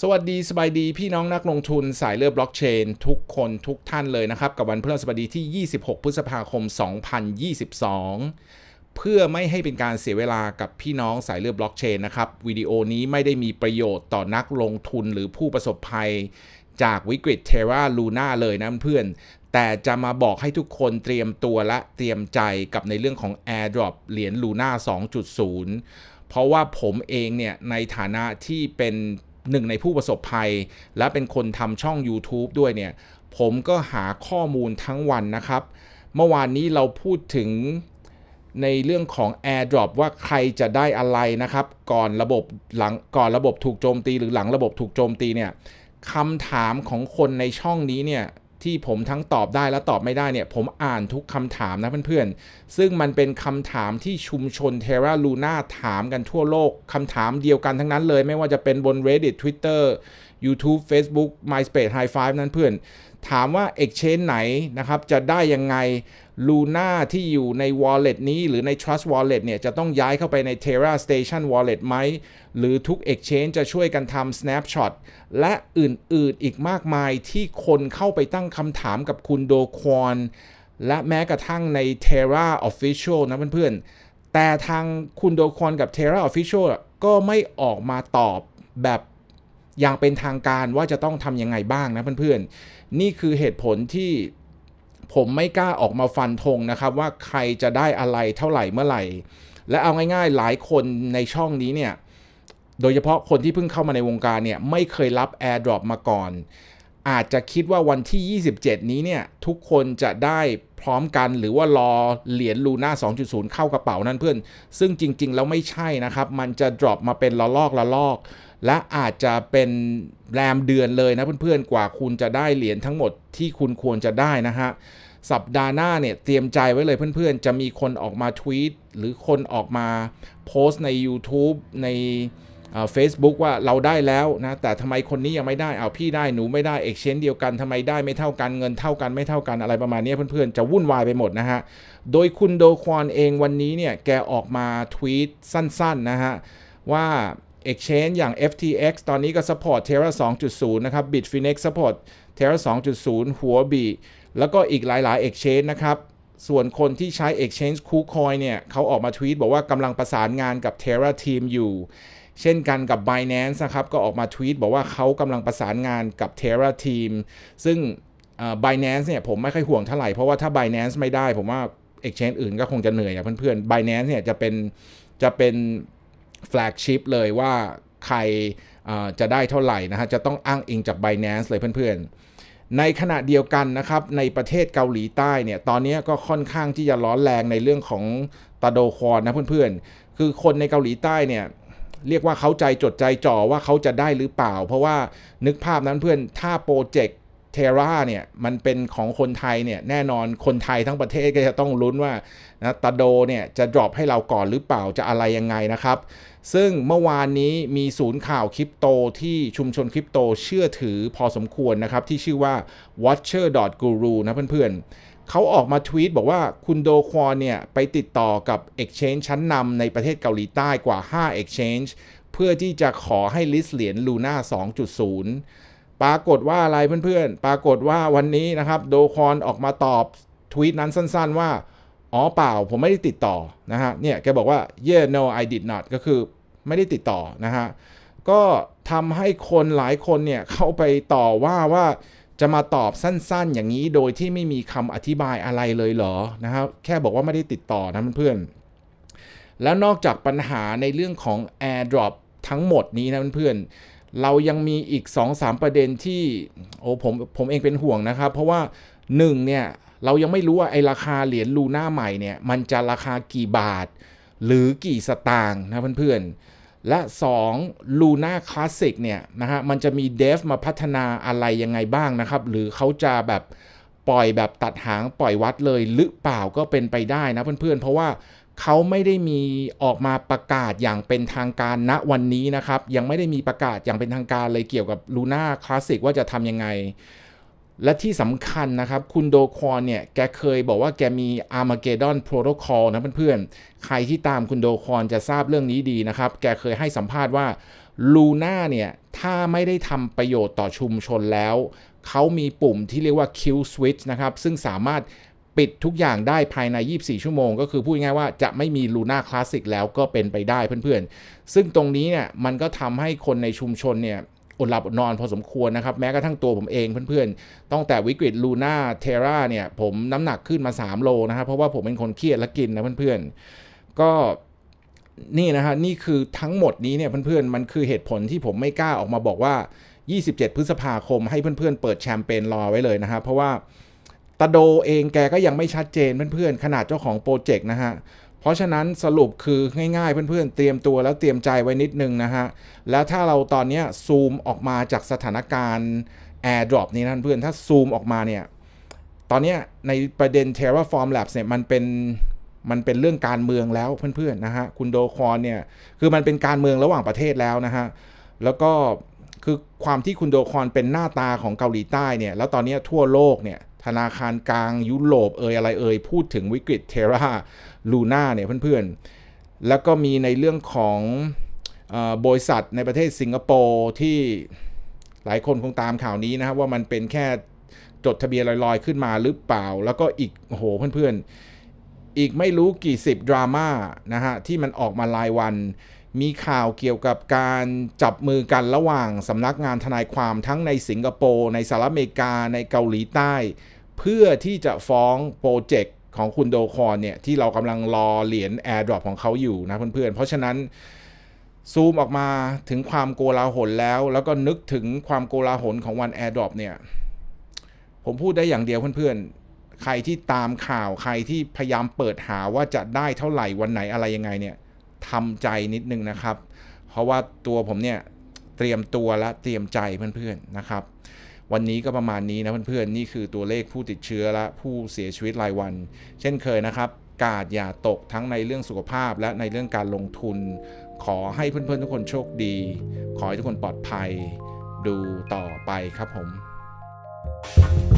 สวัสดีสบายดี พี่น้องนักลงทุนสายเลือดบล็อกเชนทุกคนทุกท่านเลยนะครับ กับวันพฤหัสบดี ที่ 26พฤษภาคม 2022 เพื่อไม่ให้เป็นการเสียเวลากับพี่น้องสายเลือดบล็อกเชนนะครับ วิดีโอนี้ไม่ได้มีประโยชน์ต่อนักลงทุนหรือผู้ประสบภัยจากวิกฤตเทราลูน่าเลยนะเพื่อนแต่จะมาบอกให้ทุกคนเตรียมตัวและเตรียมใจกับในเรื่องของ AirDrop เหรียญลูน่า2.0 เพราะว่าผมเองเนี่ยในฐานะที่เป็นหนึ่งในผู้ประสบภัยและเป็นคนทำช่อง YouTube ด้วยเนี่ย ผมก็หาข้อมูลทั้งวันนะครับเมื่อวานนี้เราพูดถึงในเรื่องของ AirDrop ว่าใครจะได้อะไรนะครับ ก่อนระบบหลังก่อนระบบถูกโจมตีหรือหลังระบบถูกโจมตีเนี่ยคำถามของคนในช่องนี้เนี่ยที่ผมทั้งตอบได้และตอบไม่ได้เนี่ยผมอ่านทุกคำถามนะเพื่อนๆซึ่งมันเป็นคำถามที่ชุมชนเทราลูน่าถามกันทั่วโลกคำถามเดียวกันทั้งนั้นเลยไม่ว่าจะเป็นบน Reddit Twitter YouTube Facebook MySpace High Five นั้นเพื่อน ถามว่า Exchange ไหนนะครับจะได้ยังไงลูน่าที่อยู่ใน Wallet นี้หรือใน Trust Wallet เนี่ย จะต้องย้ายเข้าไปใน Terra Station Wallet ไหม หรือทุก Exchange จะช่วยกันทำ Snapshot และอื่น ๆอีกมากมายที่คนเข้าไปตั้งคำถามกับคุณโดควอนและแม้กระทั่งใน Terra Official นะ เพื่อนๆแต่ทางคุณโดควอนกับ Terra Official ก็ไม่ออกมาตอบแบบอย่างเป็นทางการว่าจะต้องทำยังไงบ้างนะเพื่อนๆนี่คือเหตุผลที่ผมไม่กล้าออกมาฟันธงนะครับว่าใครจะได้อะไรเท่าไหร่เมื่อไหร่ และเอาง่ายๆ หลายคนในช่องนี้เนี่ย โดยเฉพาะคนที่เพิ่งเข้ามาในวงการเนี่ยไม่เคยรับ AirDrop มาก่อนอาจจะคิดว่าวันที่ 27 นี้เนี่ย ทุกคนจะได้พร้อมกันหรือว่ารอเหรียญลูน่า 2.0 เข้ากระเป๋านั่นเพื่อน ซึ่งจริง ๆ แล้วไม่ใช่นะครับ มันจะดรอปมาเป็นละลอกละลอกและอาจจะเป็นแรมเดือนเลยนะเพื่อนๆ กว่าคุณจะได้เหรียญทั้งหมดที่คุณควรจะได้นะฮะ สัปดาห์หน้าเนี่ย เตรียมใจไว้เลยเพื่อนๆ จะมีคนออกมาทวีตหรือคนออกมาโพสต์ใน YouTube ในเฟซบุ๊กว่าเราได้แล้วนะ แต่ทำไมคนนี้ยังไม่ได้เอาพี่ได้หนูไม่ได้เอกเชนเดียวกันทำไมได้ไม่เท่ากันเงินเท่ากันไม่เท่ากันอะไรประมาณนี้เพื่อนๆจะวุ่นวายไปหมดนะฮะ โดยคุณโดควอนเองวันนี้เนี่ย แกออกมาทวีตสั้นๆนะฮะ ว่า Exchange อย่าง FTX ตอนนี้ก็ support Terra 2.0 นะครับ Bitfinex support Terra 2.0 หัวบีแล้วก็อีกหลายๆ Exchange นะครับ ส่วนคนที่ใช้ Exchange KuCoin เนี่ยเขาออกมาทวีตบอกว่ากำลังประสานงานกับ Terra Team อยู่เช่นกันกับ Binance นะครับ ก็ออกมาทวีต บอกว่าเขากำลังประสานงานกับ Terra Team ซึ่ง Binance เนี่ยผมไม่ค่อยห่วงเท่าไหร่ เพราะว่าถ้า Binance ไม่ได้ผมว่า Exchange อื่นก็คงจะเหนื่อยอ่ะเพื่อนๆ Binance เนี่ยจะเป็น จะเป็นแฟลกชิพเลยว่าใครจะได้เท่าไหร่นะฮะ จะต้องอ้างอิงจาก Binance เลยเพื่อนๆ ในขณะเดียวกันนะครับ ในประเทศเกาหลีใต้เนี่ยตอนนี้ก็ค่อนข้างที่จะร้อนแรงในเรื่องของตาโดควอนนะเพื่อนๆ คือคนในเกาหลีใต้เนี่ยเรียกว่าเขาใจจดใจจ่อว่าเขาจะได้หรือเปล่า เพราะว่านึกภาพนั้นเพื่อนถ้าโปรเจกต์เทราเนี่ยมันเป็นของคนไทยเนี่ยแน่นอนคนไทยทั้งประเทศก็จะต้องลุ้นว่านะตาโดเนี่ยจะดรอปให้เราก่อนหรือเปล่าจะอะไรยังไงนะครับ ซึ่งเมื่อวานนี้มีศูนย์ข่าวคริปโตที่ชุมชนคริปโตเชื่อถือพอสมควรนะครับที่ชื่อว่า watcher guru นะเพื่อนๆเขาออกมาทวีตบอกว่าคุณโดควอนเนี่ย ไปติดต่อกับ Exchange ชั้นนำในประเทศเกาหลีใต้กว่า5 Exchange เพื่อที่จะขอให้ลิสเหรียญลูน่า 2.0 ปรากฏว่าอะไรเพื่อน ๆ ปรากฏว่าวันนี้นะครับ โดคอนออกมาตอบทวีตนั้นสั้นๆว่า อ๋อเปล่าผมไม่ได้ติดต่อนะฮะ เนี่ย แกบอกว่า yeah no I did not ก็คือไม่ได้ติดต่อนะฮะก็ทำให้คนหลายคนเนี่ยเข้าไปต่อว่าว่าจะมาตอบสั้น ๆ อย่างนี้โดยที่ไม่มีคำอธิบายอะไรเลยเหรอนะครับแค่บอกว่าไม่ได้ติดต่อนะเพื่อน แล้วนอกจากปัญหาในเรื่องของ AirDrop ทั้งหมดนี้นะเพื่อน เรายังมีอีก 2-3 ประเด็นที่โอ้ผมผมเองเป็นห่วงนะครับ เพราะว่า1เนี่ยเรายังไม่รู้ว่าไอราคาเหรียญลูน่าใหม่เนี่ย มันจะราคากี่บาทหรือกี่สตางค์นะเพื่อนๆและ2 Luna Classic เนี่ยนะฮะมันจะมีเดฟมาพัฒนาอะไรยังไงบ้างนะครับ หรือเขาจะแบบปล่อยแบบตัดหางปล่อยวัดเลยหรือเปล่าก็เป็นไปได้นะเพื่อนๆ เพราะว่าเขาไม่ได้มีออกมาประกาศอย่างเป็นทางการณวันนี้นะครับ ยังไม่ได้มีประกาศอย่างเป็นทางการเลยเกี่ยวกับ Luna Classic ว่าจะทำยังไงและที่สำคัญนะครับคุณโดคอนเนี่ยแกเคยบอกว่าแกมี Armageddon Protocol นะเพื่อนๆ ใครที่ตามคุณโดคอนจะทราบเรื่องนี้ดีนะครับแกเคยให้สัมภาษณ์ว่าลูน่าเนี่ย ถ้าไม่ได้ทำประโยชน์ต่อชุมชนแล้วเขามีปุ่มที่เรียกว่า Kill Switch นะครับ ซึ่งสามารถปิดทุกอย่างได้ภายใน 24 ชั่วโมง ก็คือพูดง่ายว่าจะไม่มีลูน่าคลาสสิกแล้วก็เป็นไปได้เพื่อนๆ ซึ่งตรงนี้เนี่ยมันก็ทำให้คนในชุมชนเนี่ยอดหลับอดนอน พอสมควรนะครับแม้กระทั่งตัวผมเองเพื่อนๆตั้งแต่วิกฤตลูน่าเทราเนี่ยผมน้ำหนักขึ้นมา 3 โลนะครับเพราะว่าผมเป็นคนเครียดและกินนะเพื่อนๆ ก็นี่นะฮะ นี่คือทั้งหมดนี้เนี่ยเพื่อนๆ มันคือเหตุผลที่ผมไม่กล้าออกมาบอกว่า 27 พฤษภาคมให้เพื่อนๆ เปิดแชมเปญรอไว้เลยนะครับเพราะว่า ตะโดเองแกก็ยังไม่ชัดเจนเพื่อนๆขนาดเจ้าของโปรเจกต์นะฮะเพราะฉะนั้นสรุปคือง่ายๆเพื่อนๆเตรียมตัวแล้วเตรียมใจไว้นิดนึงนะฮะแล้วถ้าเราตอนนี้ซูมออกมาจากสถานการณ์แอร์ดรอปนี้นะเพื่อนถ้าซูมออกมาเนี่ยตอนนี้ในประเด็น Terraform Labs เนี่ยมันเป็นมันเป็นเรื่องการเมืองแล้วเพื่อนๆนะฮะคุณโดคอนเนี่ยคือมันเป็นการเมืองระหว่างประเทศแล้วนะฮะแล้วก็คือความที่คุณโดคอนเป็นหน้าตาของเกาหลีใต้เนี่ยแล้วตอนนี้ทั่วโลกเนี่ยธนาคารกลางยุโรปเอ่ยอะไรเอ่ยพูดถึงวิกฤตเทราลูน่าเนี่ยเพื่อนๆ แล้วก็มีในเรื่องของบริษัทในประเทศสิงคโปร์ที่หลายคนคงตามข่าวนี้นะครับว่ามันเป็นแค่จดทะเบียนลอยๆขึ้นมาหรือเปล่า แล้วก็อีกโหเพื่อนๆ อีกไม่รู้กี่สิบดราม่านะฮะที่มันออกมารายวัน มีข่าวเกี่ยวกับการจับมือกันระหว่างสำนักงานทนายความทั้งในสิงคโปร์ในสหรัฐอเมริกาในเกาหลีใต้เพื่อที่จะฟ้องโปรเจกต์ของคุณโดคอนเนี่ยที่เรากำลังรอเหรียญ AirDrop ของเขาอยู่นะเพื่อนๆ เพราะฉะนั้นซูมออกมาถึงความโกลาหลแล้วแล้วก็นึกถึงความโกลาหลของวัน AirDrop เนี่ยผมพูดได้อย่างเดียวเพื่อนๆ ใครที่ตามข่าวใครที่พยายามเปิดหาว่าจะได้เท่าไหร่วันไหนอะไรยังไงเนี่ยทำใจนิดนึงนะครับ เพราะว่าตัวผมเนี่ยเตรียมตัวและเตรียมใจเพื่อน ๆนะครับวันนี้ก็ประมาณนี้นะเพื่อนๆนี่คือตัวเลขผู้ติดเชื้อและผู้เสียชีวิตรายวันเช่นเคยนะครับ กาดอย่าตกทั้งในเรื่องสุขภาพและในเรื่องการลงทุน ขอให้เพื่อนๆทุกคนโชคดี ขอให้ทุกคนปลอดภัย ดูต่อไปครับผม thank you